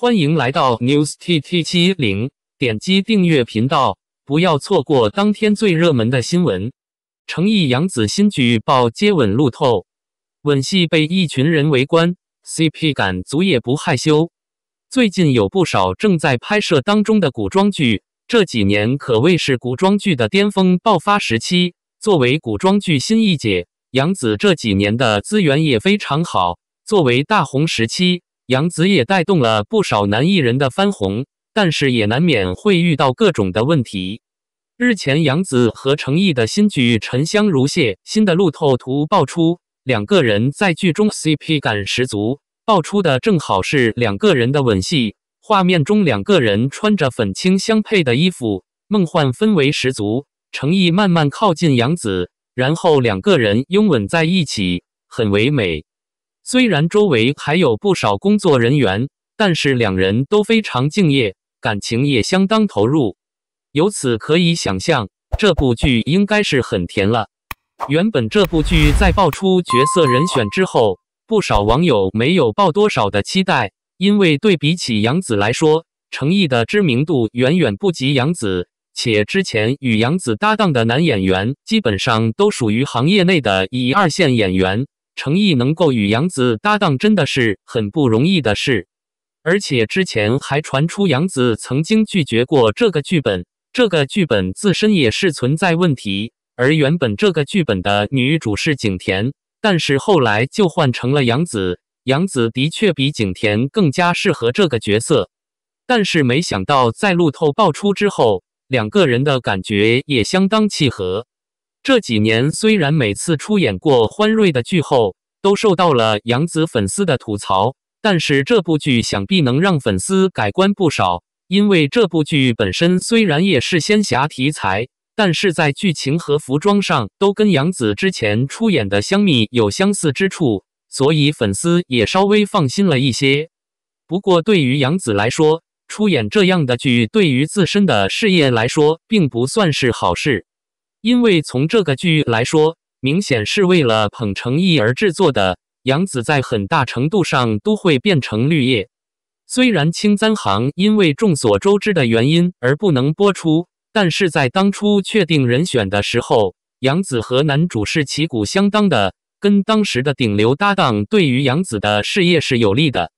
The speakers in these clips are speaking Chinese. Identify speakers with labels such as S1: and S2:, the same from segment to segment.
S1: 欢迎来到 News T T 七零，点击订阅频道，不要错过当天最热门的新闻。诚毅、杨紫新剧曝接吻路透，吻戏被一群人围观，CP 感足也不害羞。最近有不少正在拍摄当中的古装剧，这几年可谓是古装剧的巅峰爆发时期。作为古装剧新一姐，杨紫这几年的资源也非常好，作为大红时期。杨紫也带动了不少男艺人的翻红，但是也难免会遇到各种的问题。日前，杨紫和成毅的新剧《沉香如屑》新的路透图爆出，两个人在剧中 CP 感十足。爆出的正好是两个人的吻戏，画面中两个人穿着粉青相配的衣服，梦幻氛围十足。成毅慢慢靠近杨紫，然后两个人拥吻在一起，很唯美。虽然周围还有不少工作人员，但是两人都非常敬业，感情也相当投入。由此可以想象，这部剧应该是很甜了。原本这部剧在爆出角色人选之后，不少网友没有抱多少的期待，因为对比起杨紫来说，成毅的知名度远远不及杨紫，且之前与杨紫搭档的男演员基本上都属于行业内的以二线演员。诚意能够与杨子搭档真的是很不容易的事，而且之前还传出杨子曾经拒绝过这个剧本，这个剧本自身也是存在问题。而原本这个剧本的女主是景甜，但是后来就换成了杨子。杨子的确比景甜更加适合这个角色，但是没想到在路透爆出之后，两个人的感觉也相当契合。这几年虽然每次出演过欢瑞的剧后都受到了杨紫粉丝的吐槽，但是这部剧想必能让粉丝改观不少，因为这部剧本身虽然也是仙侠题材，但是在剧情和服装上都跟杨紫之前出演的《香蜜》有相似之处，所以粉丝也稍微放心了一些。不过对于杨紫来说，出演这样的剧对于自身的事业来说并不算是好事。因为从这个剧来说，明显是为了捧诚意而制作的。杨紫在很大程度上都会变成绿叶。虽然《青簪行》因为众所周知的原因而不能播出，但是在当初确定人选的时候，杨紫和男主是旗鼓相当的，跟当时的顶流搭档，对于杨紫的事业是有利的。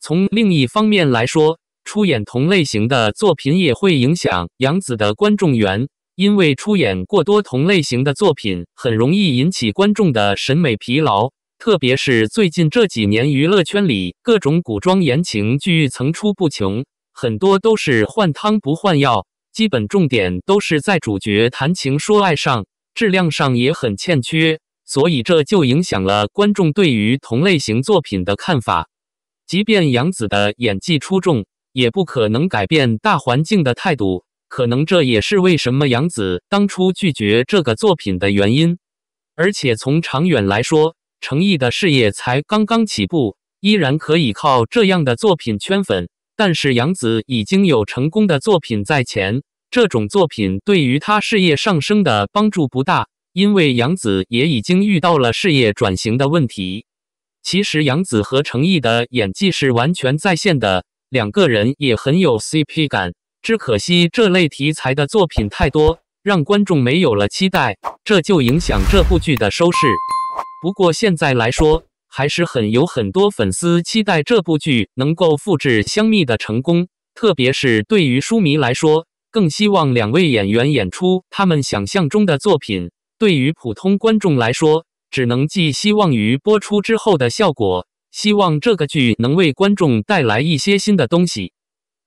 S1: 从另一方面来说，出演同类型的作品也会影响杨紫的观众缘。因为出演过多同类型的作品，很容易引起观众的审美疲劳。特别是最近这几年，娱乐圈里各种古装言情剧层出不穷，很多都是换汤不换药，基本重点都是在主角谈情说爱上，质量上也很欠缺。所以这就影响了观众对于同类型作品的看法。即便杨紫的演技出众，也不可能改变大环境的态度。可能这也是为什么杨子当初拒绝这个作品的原因。而且从长远来说，成毅的事业才刚刚起步，依然可以靠这样的作品圈粉。但是杨子已经有成功的作品在前，这种作品对于他事业上升的帮助不大，因为杨子也已经遇到了事业转型的问题。其实杨子和成毅的演技是完全在线的，两个人也很有 CP 感。只可惜这类题材的作品太多，让观众没有了期待，这就影响这部剧的收视。不过现在来说，还是很有很多粉丝期待这部剧能够复制《香蜜》的成功，特别是对于书迷来说，更希望两位演员演出他们想象中的作品。对于普通观众来说，只能寄希望于播出之后的效果，希望这个剧能为观众带来一些新的东西。